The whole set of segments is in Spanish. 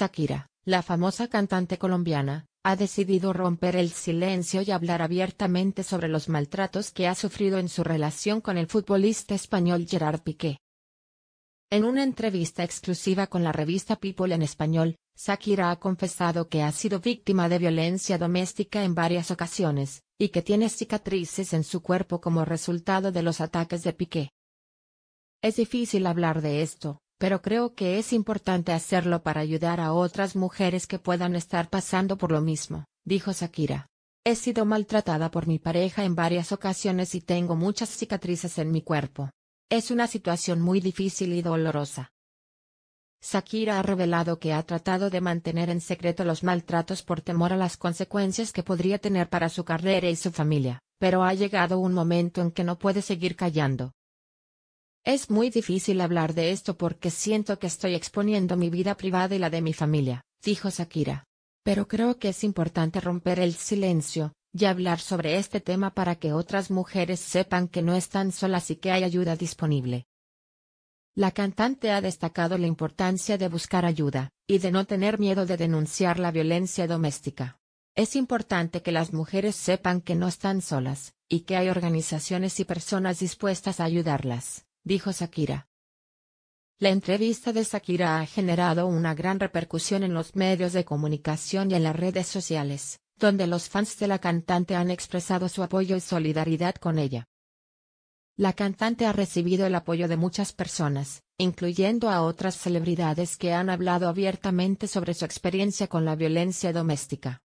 Shakira, la famosa cantante colombiana, ha decidido romper el silencio y hablar abiertamente sobre los maltratos que ha sufrido en su relación con el futbolista español Gerard Piqué. En una entrevista exclusiva con la revista People en español, Shakira ha confesado que ha sido víctima de violencia doméstica en varias ocasiones, y que tiene cicatrices en su cuerpo como resultado de los ataques de Piqué. Es difícil hablar de esto, pero creo que es importante hacerlo para ayudar a otras mujeres que puedan estar pasando por lo mismo, dijo Shakira. He sido maltratada por mi pareja en varias ocasiones y tengo muchas cicatrices en mi cuerpo. Es una situación muy difícil y dolorosa. Shakira ha revelado que ha tratado de mantener en secreto los maltratos por temor a las consecuencias que podría tener para su carrera y su familia, pero ha llegado un momento en que no puede seguir callando. Es muy difícil hablar de esto porque siento que estoy exponiendo mi vida privada y la de mi familia, dijo Shakira. Pero creo que es importante romper el silencio, y hablar sobre este tema para que otras mujeres sepan que no están solas y que hay ayuda disponible. La cantante ha destacado la importancia de buscar ayuda, y de no tener miedo de denunciar la violencia doméstica. Es importante que las mujeres sepan que no están solas, y que hay organizaciones y personas dispuestas a ayudarlas dijo Shakira. La entrevista de Shakira ha generado una gran repercusión en los medios de comunicación y en las redes sociales, donde los fans de la cantante han expresado su apoyo y solidaridad con ella. La cantante ha recibido el apoyo de muchas personas, incluyendo a otras celebridades que han hablado abiertamente sobre su experiencia con la violencia doméstica.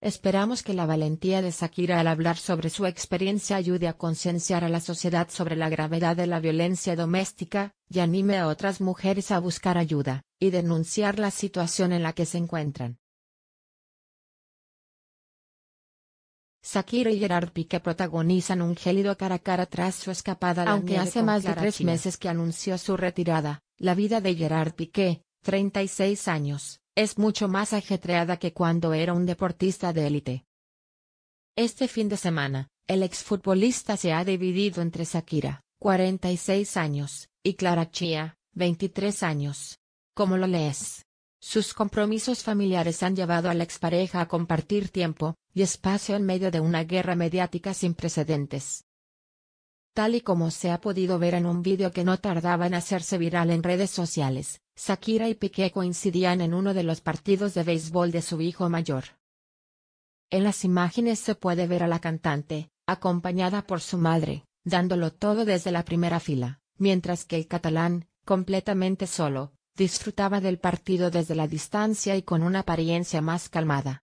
Esperamos que la valentía de Shakira al hablar sobre su experiencia ayude a concienciar a la sociedad sobre la gravedad de la violencia doméstica, y anime a otras mujeres a buscar ayuda, y denunciar la situación en la que se encuentran. Shakira y Gerard Piqué protagonizan un gélido cara a cara tras su escapada Aunque hace más de tres meses que anunció su retirada, la vida de Gerard Piqué, 36 años, es mucho más ajetreada que cuando era un deportista de élite. Este fin de semana, el exfutbolista se ha dividido entre Shakira, 46 años, y Clara Chia, 23 años. ¿Cómo lo lees? Sus compromisos familiares han llevado a la expareja a compartir tiempo y espacio en medio de una guerra mediática sin precedentes. Tal y como se ha podido ver en un vídeo que no tardaba en hacerse viral en redes sociales, Shakira y Piqué coincidían en uno de los partidos de béisbol de su hijo mayor. En las imágenes se puede ver a la cantante, acompañada por su madre, dándolo todo desde la primera fila, mientras que el catalán, completamente solo, disfrutaba del partido desde la distancia y con una apariencia más calmada.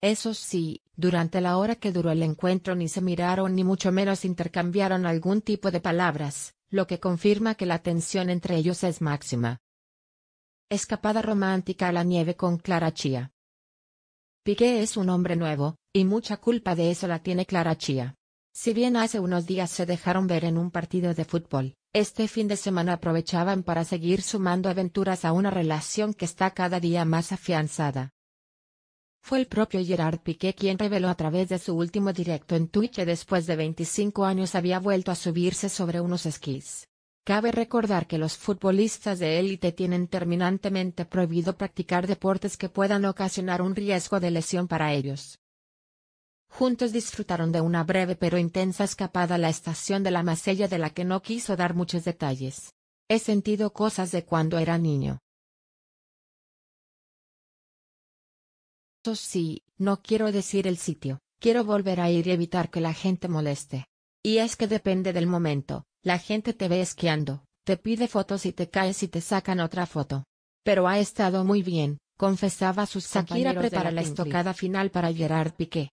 Eso sí, durante la hora que duró el encuentro ni se miraron ni mucho menos intercambiaron algún tipo de palabras, lo que confirma que la tensión entre ellos es máxima. Escapada romántica a la nieve con Clara Chía. Piqué es un hombre nuevo, y mucha culpa de eso la tiene Clara Chía. Si bien hace unos días se dejaron ver en un partido de fútbol, este fin de semana aprovechaban para seguir sumando aventuras a una relación que está cada día más afianzada. Fue el propio Gerard Piqué quien reveló a través de su último directo en Twitch que después de 25 años había vuelto a subirse sobre unos esquís. Cabe recordar que los futbolistas de élite tienen terminantemente prohibido practicar deportes que puedan ocasionar un riesgo de lesión para ellos. Juntos disfrutaron de una breve pero intensa escapada a la estación de la Masella de la que no quiso dar muchos detalles. He sentido cosas de cuando era niño. sí, no quiero decir el sitio, quiero volver a ir y evitar que la gente moleste. Y es que depende del momento, la gente te ve esquiando, te pide fotos y te caes y te sacan otra foto. Pero ha estado muy bien, confesaba su sus Shakira prepara la, estocada final para Gerard Piqué.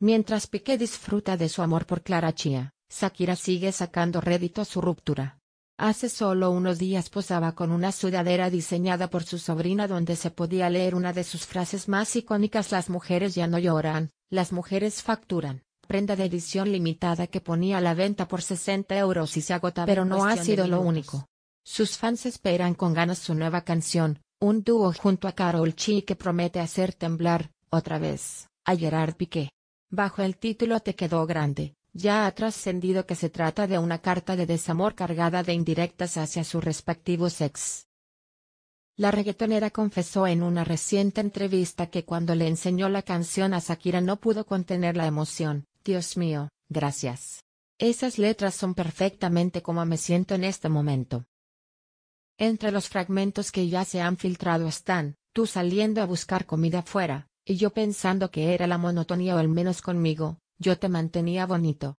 Mientras Piqué disfruta de su amor por Clara Chia, Shakira sigue sacando rédito a su ruptura. Hace solo unos días posaba con una sudadera diseñada por su sobrina donde se podía leer una de sus frases más icónicas Las mujeres ya no lloran, las mujeres facturan, prenda de edición limitada que ponía a la venta por 60 euros y se agotaba. Pero no ha sido lo único. Sus fans esperan con ganas su nueva canción, un dúo junto a Carol Chi que promete hacer temblar, otra vez, a Gerard Piqué. Bajo el título Te quedó grande, ya ha trascendido que se trata de una carta de desamor cargada de indirectas hacia su respectivo sex. La reggaetonera confesó en una reciente entrevista que cuando le enseñó la canción a Shakira no pudo contener la emoción. Dios mío, gracias. Esas letras son perfectamente como me siento en este momento. Entre los fragmentos que ya se han filtrado están, tú saliendo a buscar comida fuera, y yo pensando que era la monotonía o al menos conmigo, yo te mantenía bonito.